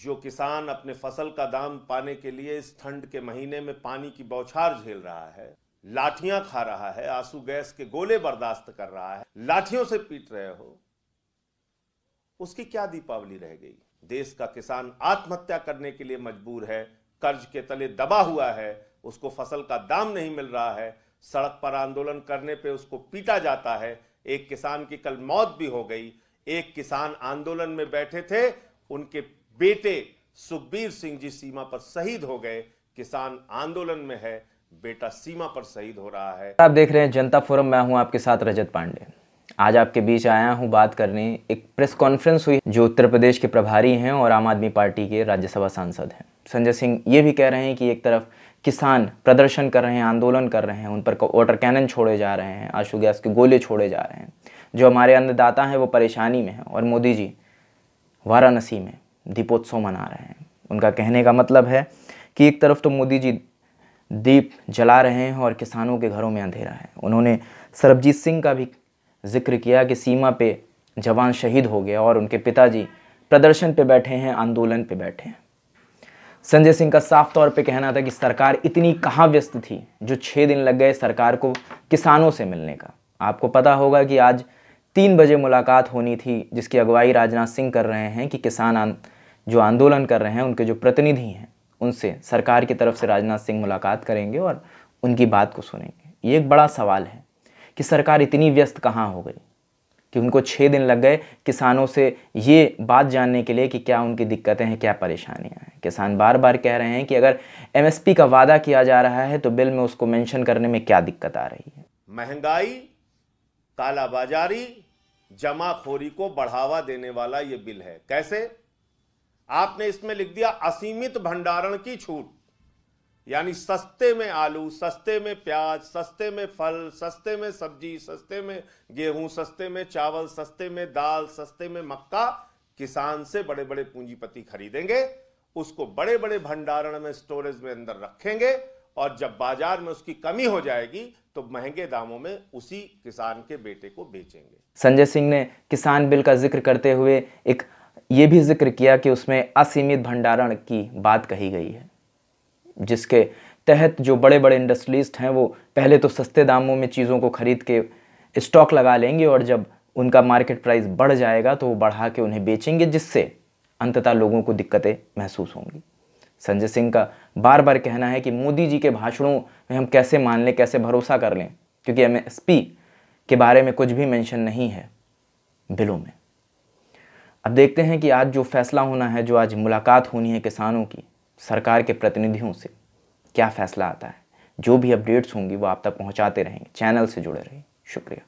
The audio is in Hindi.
जो किसान अपने फसल का दाम पाने के लिए इस ठंड के महीने में पानी की बौछार झेल रहा है लाठियां खा रहा है आंसू गैस के गोले बर्दाश्त कर रहा है लाठियों से पीट रहे हो उसकी क्या दीपावली रह गई देश का किसान आत्महत्या करने के लिए मजबूर है कर्ज के तले दबा हुआ है उसको फसल का दाम नहीं मिल रहा है सड़क पर आंदोलन करने पर उसको पीटा जाता है एक किसान की कल मौत भी हो गई एक किसान आंदोलन में बैठे थे उनके बेटे सुखबीर सिंह जी सीमा पर शहीद हो गए किसान आंदोलन में है बेटा सीमा पर शहीद हो रहा है आप देख रहे हैं जनता फोरम मैं हूं आपके साथ रजत पांडे आज आपके बीच आया हूं बात करने एक प्रेस कॉन्फ्रेंस हुई जो उत्तर प्रदेश के प्रभारी हैं और आम आदमी पार्टी के राज्यसभा सांसद हैं संजय सिंह ये भी कह रहे हैं कि एक तरफ किसान प्रदर्शन कर रहे हैं आंदोलन कर रहे हैं उन पर वाटर कैनन छोड़े जा रहे हैं आंसू गैस के गोले छोड़े जा रहे हैं जो हमारे अन्नदाता हैं वो परेशानी में हैं और मोदी जी वाराणसी में दीपोत्सव मना रहे हैं उनका कहने का मतलब है कि एक तरफ तो मोदी जी दीप जला रहे हैं और किसानों के घरों में अंधेरा है उन्होंने सरबजीत सिंह का भी जिक्र किया कि सीमा पे जवान शहीद हो गया और उनके पिताजी प्रदर्शन पे बैठे हैं आंदोलन पे बैठे हैं संजय सिंह का साफ तौर पे कहना था कि सरकार इतनी कहाँ व्यस्त थी जो छः दिन लग गए सरकार को किसानों से मिलने का आपको पता होगा कि आज तीन बजे मुलाकात होनी थी जिसकी अगुवाई राजनाथ सिंह कर रहे हैं कि किसान आन, जो आंदोलन कर रहे हैं उनके जो प्रतिनिधि हैं उनसे सरकार की तरफ से राजनाथ सिंह मुलाकात करेंगे और उनकी बात को सुनेंगे ये एक बड़ा सवाल है कि सरकार इतनी व्यस्त कहाँ हो गई कि उनको छः दिन लग गए किसानों से ये बात जानने के लिए कि क्या उनकी दिक्कतें हैं क्या परेशानियाँ हैं किसान बार बार कह रहे हैं कि अगर एमएसपी का वादा किया जा रहा है तो बिल में उसको मेंशन करने में क्या दिक्कत आ रही है महंगाई कालाबाजारी जमाखोरी को बढ़ावा देने वाला यह बिल है कैसे आपने इसमें लिख दिया असीमित भंडारण की छूट यानी सस्ते में आलू सस्ते में प्याज सस्ते में फल सस्ते में सब्जी सस्ते में गेहूं सस्ते में चावल सस्ते में दाल सस्ते में मक्का किसान से बड़े बड़े पूंजीपति खरीदेंगे उसको बड़े बड़े भंडारण में स्टोरेज में अंदर रखेंगे और जब बाजार में उसकी कमी हो जाएगी तो महंगे दामों में उसी किसान के बेटे को बेचेंगे संजय सिंह ने किसान बिल का जिक्र करते हुए एक ये भी जिक्र किया कि उसमें असीमित भंडारण की बात कही गई है जिसके तहत जो बड़े बड़े इंडस्ट्रियलिस्ट हैं वो पहले तो सस्ते दामों में चीज़ों को खरीद के स्टॉक लगा लेंगे और जब उनका मार्केट प्राइस बढ़ जाएगा तो वो बढ़ा के उन्हें बेचेंगे जिससे अंततः लोगों को दिक्कतें महसूस होंगी संजय सिंह का बार बार कहना है कि मोदी जी के भाषणों में हम कैसे मान लें कैसे भरोसा कर लें क्योंकि एम के बारे में कुछ भी मैंशन नहीं है बिलों में अब देखते हैं कि आज जो फैसला होना है जो आज मुलाकात होनी है किसानों की सरकार के प्रतिनिधियों से क्या फैसला आता है जो भी अपडेट्स होंगी वो आप तक पहुंचाते रहेंगे चैनल से जुड़े रहें शुक्रिया